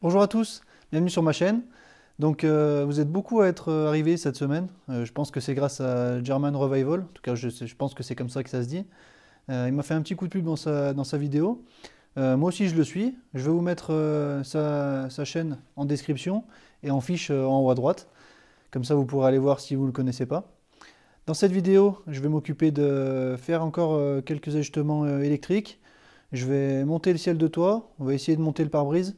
Bonjour à tous, bienvenue sur ma chaîne. Donc euh, vous êtes beaucoup à être euh, arrivés cette semaine. Euh, je pense que c'est grâce à German Revival, en tout cas je, pense que c'est comme ça que ça se dit. il m'a fait un petit coup de pub dans sa, vidéo. moi aussi je le suis. Je vais vous mettre sa, sa, chaîne en description et en fiche en haut à droite. Comme ça vous pourrez aller voir si vous ne le connaissez pas. Dans cette vidéo, je vais m'occuper de faire encore quelques ajustements électriques. Je vais monter le ciel de toit, on va essayer de monter le pare-brise.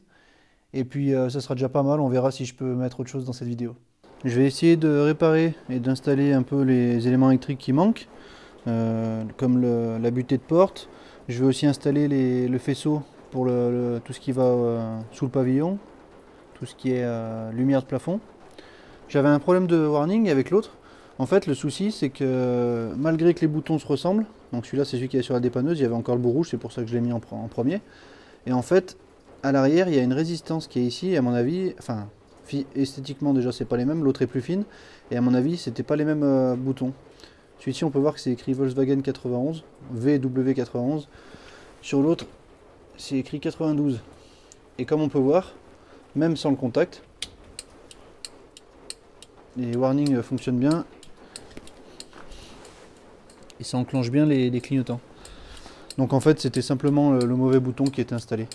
Et puis euh, ça sera déjà pas mal, on verra si je peux mettre autre chose dans cette vidéo. Je vais essayer de réparer et d'installer un peu les éléments électriques qui manquent, euh, comme la butée de porte. Je vais aussi installer le faisceau pour le, tout ce qui va euh, sous le pavillon, tout ce qui est lumière de plafond. J'avais un problème de warning avec l'autre. En fait, le souci, c'est que malgré que les boutons se ressemblent, donc celui-là, c'est celui qui est sur la dépanneuse, il y avait encore le bout rouge, c'est pour ça que je l'ai mis en premier. Et en fait, à l'arrière, il y a une résistance qui est ici, et à mon avis, enfin, esthétiquement déjà, c'est pas les mêmes, l'autre est plus fine, et à mon avis, c'était pas les mêmes euh, boutons. Celui-ci, on peut voir que c'est écrit Volkswagen 91, VW91. Sur l'autre, c'est écrit 92. Et comme on peut voir, même sans le contact, les warnings fonctionnent bien. Et ça enclenche bien les, clignotants. Donc en fait, c'était simplement le mauvais bouton qui était installé.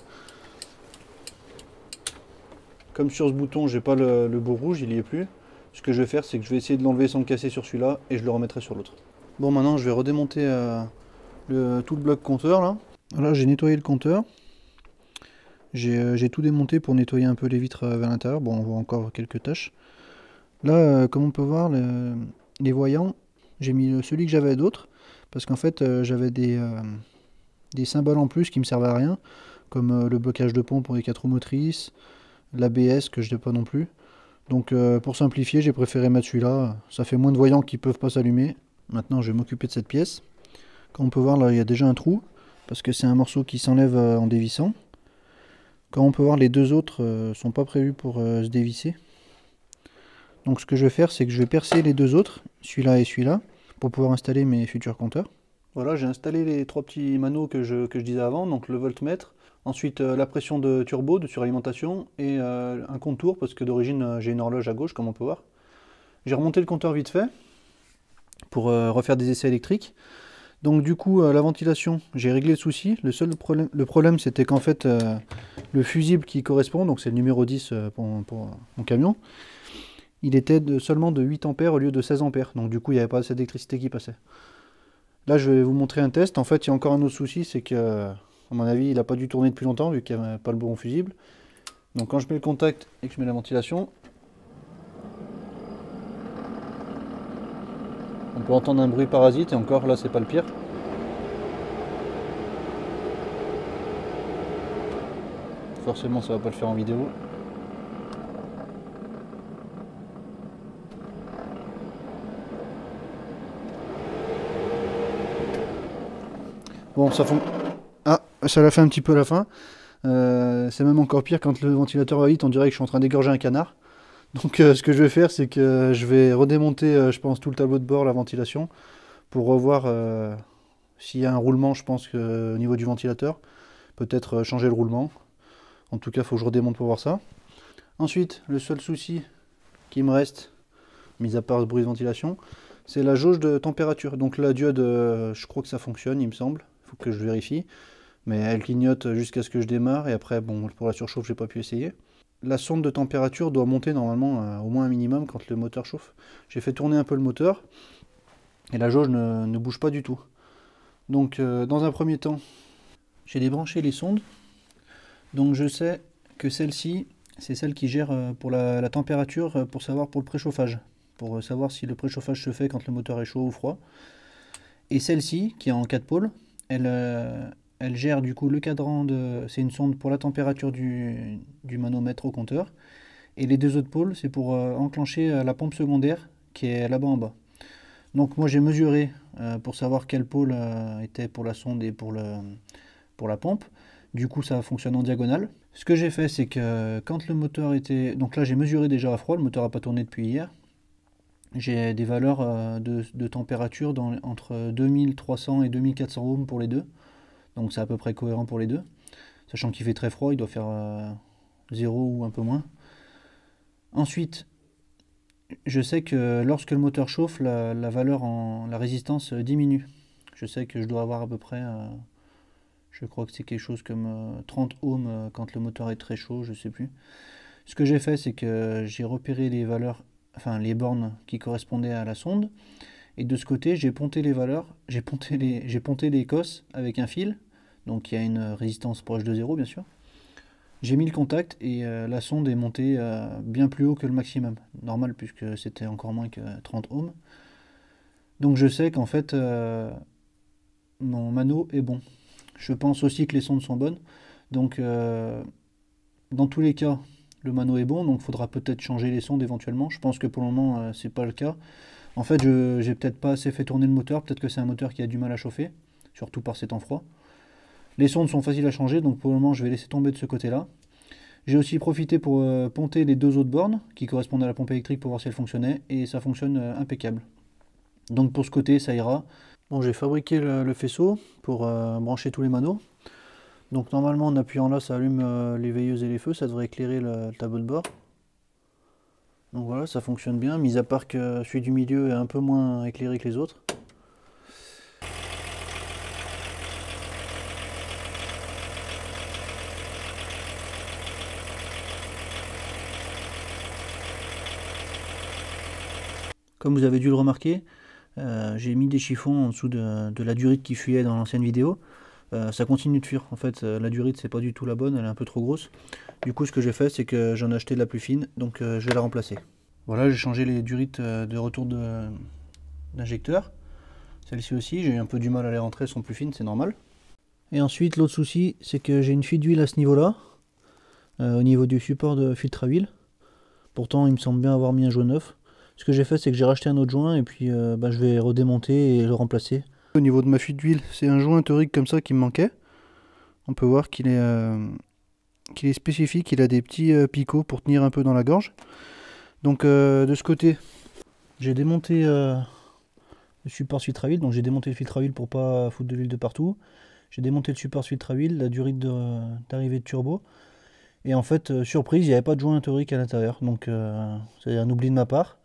Comme sur ce bouton, j'ai pas le, le, rouge, il y est plus. Ce que je vais faire, c'est que je vais essayer de l'enlever sans le casser sur celui-là et je le remettrai sur l'autre. Bon, maintenant, je vais redémonter euh, le, tout le bloc compteur là. Là, j'ai nettoyé le compteur. J'ai euh, tout démonté pour nettoyer un peu les vitres euh, vers l'intérieur. Bon, on voit encore quelques taches. Là, comme on peut voir, les voyants, j'ai mis celui que j'avais d'autres parce qu'en fait j'avais des, symboles en plus qui me servaient à rien, comme le blocage de pont pour les quatre roues motrices, l'ABS que je n'ai pas non plus. Donc euh, pour simplifier, j'ai préféré mettre celui-là. Ça fait moins de voyants qui peuvent pas s'allumer. Maintenant, je vais m'occuper de cette pièce. Comme on peut voir, là, il y a déjà un trou, parce que c'est un morceau qui s'enlève euh, en dévissant. Comme on peut voir, les deux autres ne euh, sont pas prévus pour se dévisser. Donc ce que je vais faire, c'est que je vais percer les deux autres, celui-là et celui-là, pour pouvoir installer mes futurs compteurs. Voilà, j'ai installé les trois petits manos que je, que je disais avant, donc le voltmètre, Ensuite, euh, la pression de turbo, de suralimentation, et euh, un contour, parce que d'origine, euh, j'ai une horloge à gauche, comme on peut voir. J'ai remonté le compteur vite fait, pour refaire des essais électriques. Donc du coup, la ventilation, j'ai réglé le souci. Le seul problème, le problème c'était qu'en fait, le fusible qui correspond, donc c'est le numéro 10 pour, mon camion, il était seulement de 8 ampères au lieu de 16 ampères. Donc du coup, il n'y avait pas assez d'électricité qui passait. Là, je vais vous montrer un test. En fait, il y a encore un autre souci, c'est que à mon avis, il n'a pas dû tourner depuis longtemps vu qu'il n'y avait pas le bon fusible. Donc quand je mets le contact et que je mets la ventilation, on peut entendre un bruit parasite et encore là c'est pas le pire. Forcément ça va pas le faire en vidéo. Bon ça fonctionne ça l'a fait un petit peu la fin. Euh, c'est même encore pire quand le ventilateur va vite, on dirait que je suis en train d'égorger un canard. Donc euh, ce que je vais faire, c'est que je vais redémonter, euh, je pense, tout le tableau de bord, la ventilation, pour revoir s'il y a un roulement, je pense, au niveau du ventilateur. Peut-être changer le roulement. En tout cas, il faut que je redémonte pour voir ça. Ensuite, le seul souci qui me reste, mis à part ce bruit de ventilation, c'est la jauge de température. Donc la diode, je crois que ça fonctionne, il me semble. Il faut que je vérifie mais elle clignote jusqu'à ce que je démarre, et après, bon, pour la surchauffe, j'ai pas pu essayer. La sonde de température doit monter normalement euh, au moins un minimum quand le moteur chauffe. J'ai fait tourner un peu le moteur, et la jauge ne, bouge pas du tout. Donc, euh, dans un premier temps, j'ai débranché les sondes, donc je sais que celle-ci, c'est celle qui gère euh, pour la, la, température, pour savoir pour le préchauffage, pour savoir si le préchauffage se fait quand le moteur est chaud ou froid. Et celle-ci, qui est en 4 pôles, elle, elle gère du coup le cadran de. C'est une sonde pour la température du, du, manomètre au compteur. Et les deux autres pôles, c'est pour euh, enclencher euh, la pompe secondaire qui est là-bas en bas. Donc moi j'ai mesuré euh, pour savoir quel pôle était pour la sonde et pour, le, pour la pompe. Du coup ça fonctionne en diagonale. Ce que j'ai fait c'est que quand le moteur était... Donc là j'ai mesuré déjà à froid, le moteur n'a pas tourné depuis hier. J'ai des valeurs de, température dans, entre 2300 et 2400 ohms pour les deux. Donc c'est à peu près cohérent pour les deux. Sachant qu'il fait très froid, il doit faire 0 euh, ou un peu moins. Ensuite, je sais que lorsque le moteur chauffe, la, valeur en la résistance diminue. Je sais que je dois avoir à peu près, euh, je crois que c'est quelque chose comme 30 euh, ohms quand le moteur est très chaud, je ne sais plus. Ce que j'ai fait, c'est que j'ai repéré les valeurs, enfin les bornes qui correspondaient à la sonde. Et de ce côté, j'ai ponté les valeurs, j'ai ponté les, j'ai ponté les cosses avec un fil donc il y a une résistance proche de zéro bien sûr. J'ai mis le contact et euh, la sonde est montée euh, bien plus haut que le maximum, normal puisque c'était encore moins que 30 ohms. Donc je sais qu'en fait euh, mon mano est bon. Je pense aussi que les sondes sont bonnes. Donc dans tous les cas, le mano est bon, donc il faudra peut-être changer les sondes éventuellement. Je pense que pour le moment c'est pas le cas. En fait, je j'ai peut-être pas assez fait tourner le moteur, peut-être que c'est un moteur qui a du mal à chauffer, surtout par ces temps froids. Les sondes sont faciles à changer, donc pour le moment je vais laisser tomber de ce côté-là. J'ai aussi profité pour euh, ponter les deux autres bornes qui correspondent à la pompe électrique pour voir si elle fonctionnait, et ça fonctionne euh, impeccable. Donc pour ce côté, ça ira. Bon, j'ai fabriqué le, faisceau pour euh, brancher tous les manos. Donc normalement, en appuyant là, ça allume les veilleuses et les feux, ça devrait éclairer le, le tableau de bord. Donc voilà, ça fonctionne bien, mis à part que celui du milieu est un peu moins éclairé que les autres. Comme vous avez dû le remarquer, euh, j'ai mis des chiffons en dessous de, la durite qui fuyait dans l'ancienne vidéo. Euh, ça continue de fuir. En fait, euh, la durite, c'est pas du tout la bonne, elle est un peu trop grosse. Du coup, ce que j'ai fait, c'est que j'en ai acheté de la plus fine, donc je vais la remplacer. Voilà, j'ai changé les durites de retour d'injecteur. Celle-ci aussi, j'ai eu un peu du mal à les rentrer, elles sont plus fines, c'est normal. Et ensuite, l'autre souci, c'est que j'ai une fuite d'huile à ce niveau-là, au niveau du support de filtre à huile. Pourtant, il me semble bien avoir mis un jaune neuf ce que j'ai fait, c'est que j'ai racheté un autre joint et puis euh, bah, je vais redémonter et le remplacer. Au niveau de ma fuite d'huile, c'est un joint théorique comme ça qui me manquait. On peut voir qu'il est, euh, est spécifique, il a des petits euh, picots pour tenir un peu dans la gorge. Donc de ce côté, j'ai démonté le support filtre à huile, donc j'ai démonté le filtre à huile pour pas foutre de l'huile de partout. J'ai démonté le support filtre à huile, la durite d'arrivée de, turbo. Et en fait, surprise, il n'y avait pas de joint théorique à l'intérieur. Donc, c'est un oubli de ma part.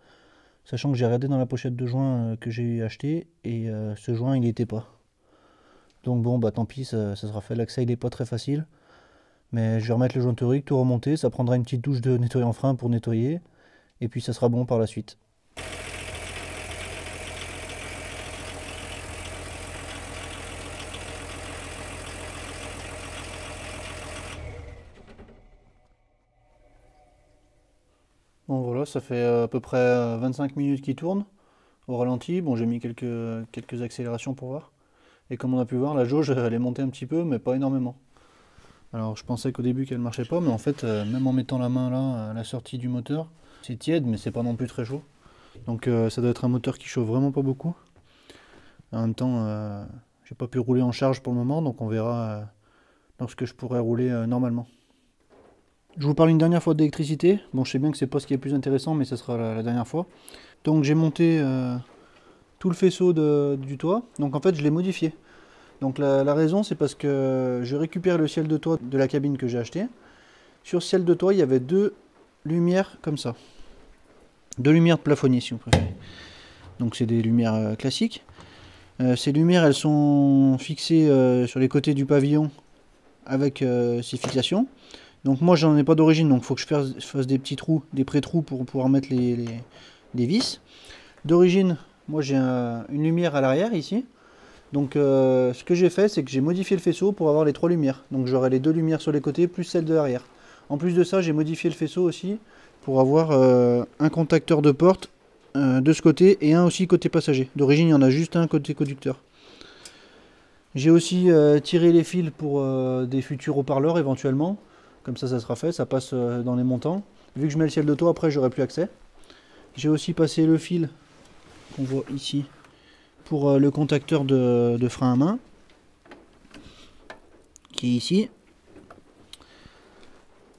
Sachant que j'ai regardé dans la pochette de joint euh, que j'ai acheté et euh, ce joint il n'y était pas. Donc bon bah tant pis, ça, sera fait. L'accès il n'est pas très facile. Mais je vais remettre le joint théorique, tout remonter, ça prendra une petite douche de nettoyant frein pour nettoyer. Et puis ça sera bon par la suite. ça fait euh, à peu près 25 euh, minutes qu'il tourne au ralenti. Bon, j'ai mis quelques, quelques accélérations pour voir. Et comme on a pu voir, la jauge, elle est montée un petit peu, mais pas énormément. Alors, je pensais qu'au début qu'elle marchait pas, mais en fait, euh, même en mettant la main là, à la sortie du moteur, c'est tiède, mais c'est pas non plus très chaud. Donc, ça doit être un moteur qui chauffe vraiment pas beaucoup. En même temps, j'ai pas pu rouler en charge pour le moment, donc on verra lorsque je pourrai rouler normalement. Je vous parle une dernière fois d'électricité. Bon, je sais bien que c'est pas ce qui est le plus intéressant, mais ce sera la, dernière fois. Donc j'ai monté euh, tout le faisceau du toit. Donc en fait, je l'ai modifié. Donc la, raison, c'est parce que je récupère le ciel de toit de la cabine que j'ai acheté. Sur ciel de toit, il y avait deux lumières comme ça. Deux lumières de plafonnier, si vous préférez. Donc c'est des lumières euh, classiques. Euh, ces lumières, elles sont fixées sur les côtés du pavillon avec ces fixations. Donc moi j'en ai pas d'origine, donc il faut que je fasse, des petits trous, des pré-trous pour pouvoir mettre les, vis. D'origine, moi j'ai une lumière à l'arrière ici. Donc euh, ce que j'ai fait, c'est que j'ai modifié le faisceau pour avoir les trois lumières. Donc j'aurai les deux lumières sur les côtés, plus celle de l'arrière. En plus de ça, j'ai modifié le faisceau aussi pour avoir euh, un contacteur de porte euh, de ce côté et un aussi côté passager. D'origine, il y en a juste un côté conducteur. J'ai aussi tiré les fils pour des futurs haut-parleurs éventuellement. Comme ça, ça sera fait, ça passe euh, dans les montants. Vu que je mets le ciel de toit, après, j'aurai plus accès. J'ai aussi passé le fil qu'on voit ici pour euh, le contacteur de, frein à main qui est ici.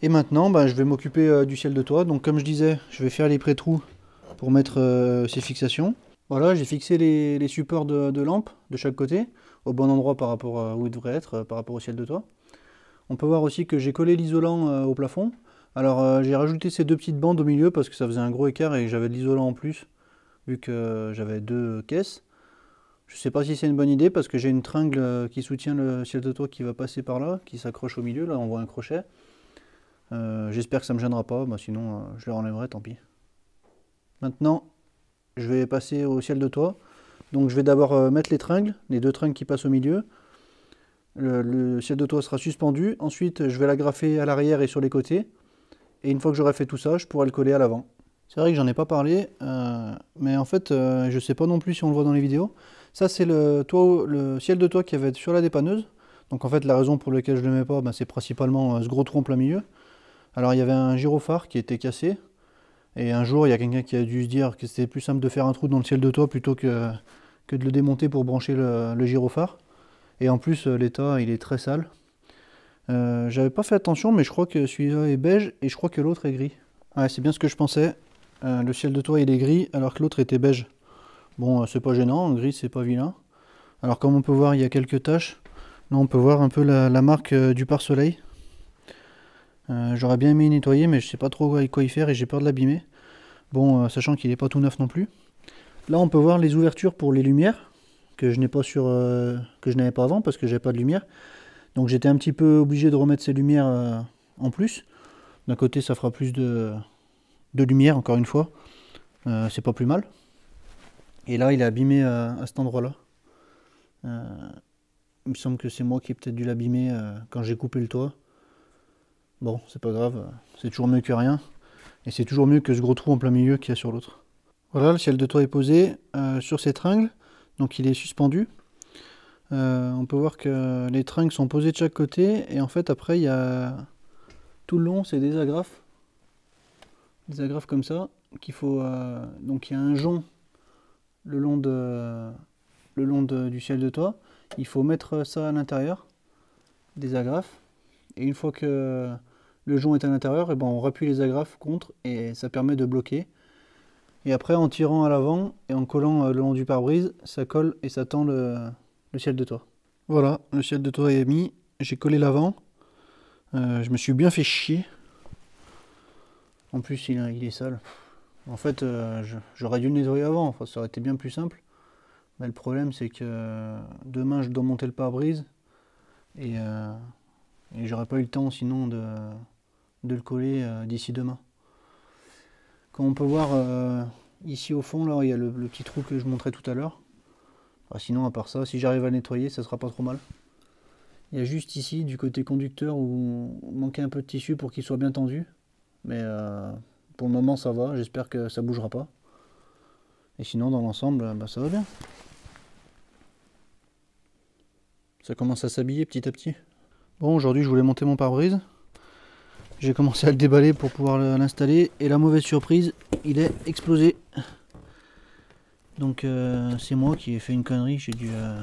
Et maintenant, bah, je vais m'occuper euh, du ciel de toit. Donc comme je disais, je vais faire les pré-trous pour mettre ces fixations. Voilà, j'ai fixé les, supports de, lampe de chaque côté au bon endroit par rapport à où il devrait être, par rapport au ciel de toit. On peut voir aussi que j'ai collé l'isolant euh, au plafond. Alors euh, j'ai rajouté ces deux petites bandes au milieu parce que ça faisait un gros écart et j'avais de l'isolant en plus vu que j'avais deux caisses. Je ne sais pas si c'est une bonne idée parce que j'ai une tringle euh, qui soutient le ciel de toit qui va passer par là, qui s'accroche au milieu, là on voit un crochet. J'espère que ça ne me gênera pas, bah, sinon je le enlèverai, tant pis. Maintenant, je vais passer au ciel de toit. Donc je vais d'abord mettre les tringles, les deux tringles qui passent au milieu. Le, ciel de toit sera suspendu. Ensuite, je vais l'agrafer à l'arrière et sur les côtés. Et une fois que j'aurai fait tout ça, je pourrai le coller à l'avant. C'est vrai que j'en ai pas parlé, euh, mais en fait, euh, je sais pas non plus si on le voit dans les vidéos. Ça, c'est le, le ciel de toit qui être sur la dépanneuse. Donc en fait, la raison pour laquelle je ne le mets pas, bah, c'est principalement euh, ce gros trompe au milieu. Alors il y avait un gyrophare qui était cassé. Et un jour, il y a quelqu'un qui a dû se dire que c'était plus simple de faire un trou dans le ciel de toit plutôt que, que de le démonter pour brancher le, le gyrophare. Et en plus, euh, l'état, il est très sale. Euh, j'avais pas fait attention, mais je crois que celui-là est beige et je crois que l'autre est gris. Ouais, c'est bien ce que je pensais. Euh, le ciel de toit, il est gris, alors que l'autre était beige. Bon, c'est pas gênant, gris, c'est pas vilain. Alors, comme on peut voir, il y a quelques taches. Là, on peut voir un peu la, marque du pare-soleil. J'aurais bien aimé nettoyer, mais je sais pas trop quoi y faire et j'ai peur de l'abîmer. Bon, sachant qu'il est pas tout neuf non plus. Là, on peut voir les ouvertures pour les lumières que je n'ai pas sur euh, que je n'avais pas avant parce que j'avais pas de lumière. Donc j'étais un petit peu obligé de remettre ces lumières euh, en plus. D'un côté, ça fera plus de, de lumière, encore une fois. Euh, c'est pas plus mal. Et là, il est abîmé à cet endroit-là. il me semble que c'est moi qui ai peut-être dû l'abîmer quand j'ai coupé le toit. Bon, c'est pas grave, c'est toujours mieux que rien. Et c'est toujours mieux que ce gros trou en plein milieu qu'il y a sur l'autre. Voilà, le ciel de toit est posé sur cette tringles donc il est suspendu. Euh, on peut voir que les tringues sont posées de chaque côté et en fait après il y a tout le long c'est des agrafes, des agrafes comme ça qu'il faut euh, donc il y a un jonc le long de le long du ciel de toit. Il faut mettre ça à l'intérieur des agrafes et une fois que le jonc est à l'intérieur et eh ben on rappuie les agrafes contre et ça permet de bloquer et après, en tirant à l'avant et en collant euh, le long du pare-brise, ça colle et ça tend le, ciel de toit. Voilà, le ciel de toit est mis. J'ai collé l'avant. Euh, je me suis bien fait chier. En plus, il, est sale. En fait, euh, j'aurais dû le nettoyer avant. ça aurait été bien plus simple. Mais le problème, c'est que demain, je dois monter le pare-brise. Et, et j'aurais pas eu le temps sinon de le coller d'ici demain. Comme on peut voir euh, ici au fond, là, il y a le, petit trou que je montrais tout à l'heure. Ah, sinon, à part ça, si j'arrive à nettoyer, ça sera pas trop mal. Il y a juste ici, du côté conducteur, où manquait un peu de tissu pour qu'il soit bien tendu. Mais euh, pour le moment, ça va. J'espère que ça bougera pas. Et sinon, dans l'ensemble, bah, ça va bien. Ça commence à s'habiller petit à petit. Bon, aujourd'hui, je voulais monter mon pare-brise. J'ai commencé à le déballer pour pouvoir l'installer et la mauvaise surprise, il est explosé. Donc euh, c'est moi qui ai fait une connerie, j'ai dû... Euh,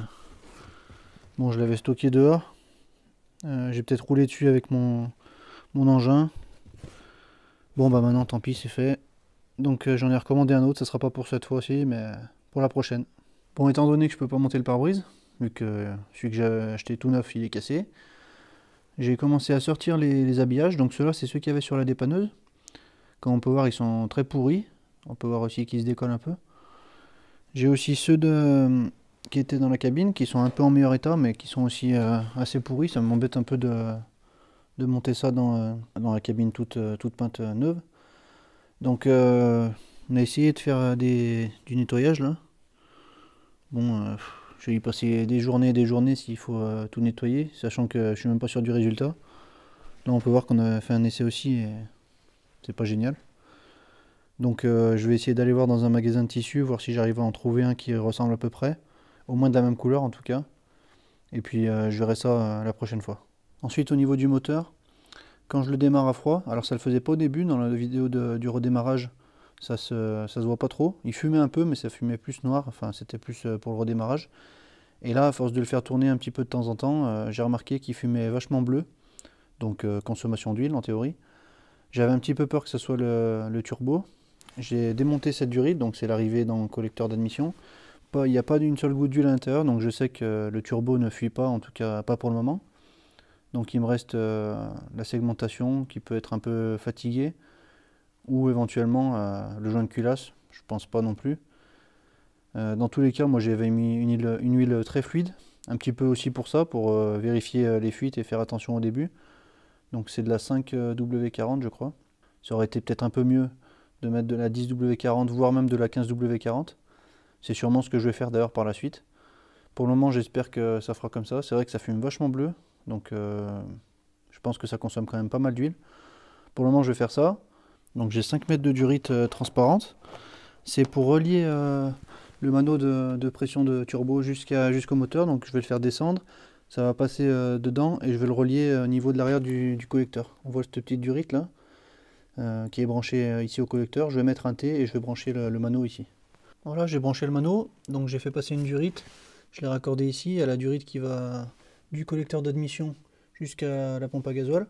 bon, je l'avais stocké dehors. Euh, j'ai peut-être roulé dessus avec mon, engin. Bon bah maintenant tant pis, c'est fait. Donc j'en ai recommandé un autre, ça sera pas pour cette fois-ci, mais pour la prochaine. Bon, étant donné que je peux pas monter le pare-brise, vu que celui que j'ai acheté tout neuf, il est cassé, j'ai commencé à sortir les, habillages, donc ceux-là c'est ceux qu'il y avait sur la dépanneuse. Comme on peut voir, ils sont très pourris. On peut voir aussi qu'ils se décollent un peu. J'ai aussi ceux qui étaient dans la cabine, qui sont un peu en meilleur état, mais qui sont aussi euh, assez pourris. Ça m'embête un peu de, monter ça euh, dans, la cabine toute, euh, toute peinte neuve. Donc on a essayé de faire du nettoyage là. Bon, je vais y passer des journées et des journées s'il faut euh, tout nettoyer, sachant que je suis même pas sûr du résultat. Là, on peut voir qu'on a fait un essai aussi et c'est pas génial. Donc, euh, je vais essayer d'aller voir dans un magasin de tissus, voir si j'arrive à en trouver un qui ressemble à peu près, au moins de la même couleur en tout cas. Et puis, euh, je verrai ça la prochaine fois. Ensuite, au niveau du moteur, quand je le démarre à froid, alors ça le faisait pas au début dans la vidéo du redémarrage, ça se, ça se voit pas trop. Il fumait un peu, mais ça fumait plus noir, enfin c'était plus euh, pour le redémarrage. Et là, à force de le faire tourner un petit peu de temps en temps, euh, j'ai remarqué qu'il fumait vachement bleu, donc euh, consommation d'huile en théorie. J'avais un petit peu peur que ce soit le, turbo. J'ai démonté cette durite, donc c'est l'arrivée dans le collecteur d'admission. Il n'y a pas d'une seule goutte d'huile à l'intérieur, donc je sais que le turbo ne fuit pas, en tout cas pas pour le moment. Donc il me reste la segmentation qui peut être un peu fatiguée ou éventuellement euh, le joint de culasse, je pense pas non plus. Euh, dans tous les cas, moi j'avais mis une huile, très fluide, un petit peu aussi pour ça, pour euh, vérifier les fuites et faire attention au début. Donc c'est de la 5W40 je crois. Ça aurait été peut-être un peu mieux de mettre de la 10W40, voire même de la 15W40. C'est sûrement ce que je vais faire d'ailleurs par la suite. Pour le moment j'espère que ça fera comme ça. C'est vrai que ça fume vachement bleu, donc je pense que ça consomme quand même pas mal d'huile. Pour le moment je vais faire ça, donc j'ai 5 mètres de durite euh, transparente. C'est pour relier euh, le manneau de, pression de turbo jusqu'au moteur. Donc je vais le faire descendre. Ça va passer euh, dedans et je vais le relier au niveau de l'arrière du, collecteur. On voit cette petite durite là qui est branchée ici au collecteur. Je vais mettre un T et je vais brancher le, le manneau ici. Voilà, j'ai branché le manneau. Donc j'ai fait passer une durite. Je l'ai raccordée ici à la durite qui va du collecteur d'admission jusqu'à la pompe à gasoil.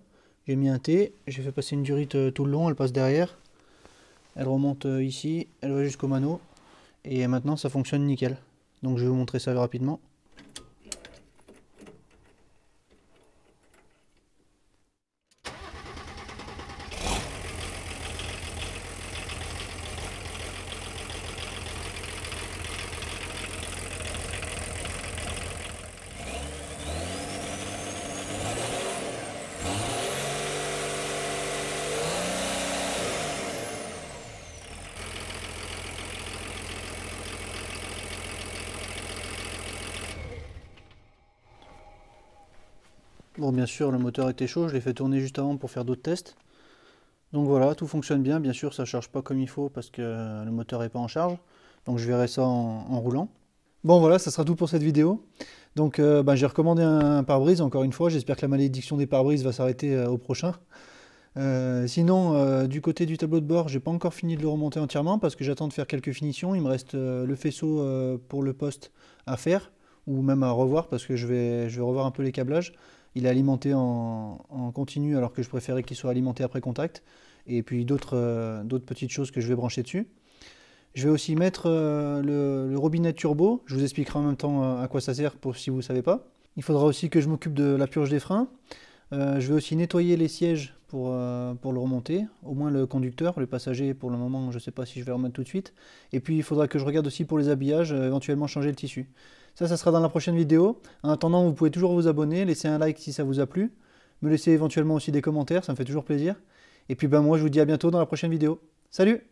J'ai mis un T, j'ai fait passer une durite euh, tout le long, elle passe derrière. Elle remonte euh, ici, elle va jusqu'au mano. Et maintenant ça fonctionne nickel. Donc je vais vous montrer ça rapidement. Bon, bien sûr, le moteur était chaud, je l'ai fait tourner juste avant pour faire d'autres tests. Donc voilà, tout fonctionne bien. Bien sûr, ça ne charge pas comme il faut parce que le moteur n'est pas en charge. Donc je verrai ça en, roulant. Bon voilà, ça sera tout pour cette vidéo. Donc euh, bah, j'ai recommandé un, pare-brise encore une fois. J'espère que la malédiction des pare-brises va s'arrêter euh, au prochain. Euh, sinon, du côté du tableau de bord, j'ai pas encore fini de le remonter entièrement parce que j'attends de faire quelques finitions. Il me reste le faisceau pour le poste à faire ou même à revoir parce que je vais, je vais revoir un peu les câblages il est alimenté en, continu alors que je préférais qu'il soit alimenté après contact. Et puis d'autres euh, petites choses que je vais brancher dessus. Je vais aussi mettre euh, le, robinet turbo. Je vous expliquerai en même temps euh, à quoi ça sert pour si vous ne savez pas. Il faudra aussi que je m'occupe de la purge des freins. je vais aussi nettoyer les sièges pour, pour le remonter, au moins le conducteur, le passager pour le moment je ne sais pas si je vais remettre tout de suite. Et puis il faudra que je regarde aussi pour les habillages, éventuellement changer le tissu. Ça, ça sera dans la prochaine vidéo. En attendant, vous pouvez toujours vous abonner, laisser un like si ça vous a plu, me laisser éventuellement aussi des commentaires, ça me fait toujours plaisir. Et puis ben moi, je vous dis à bientôt dans la prochaine vidéo. Salut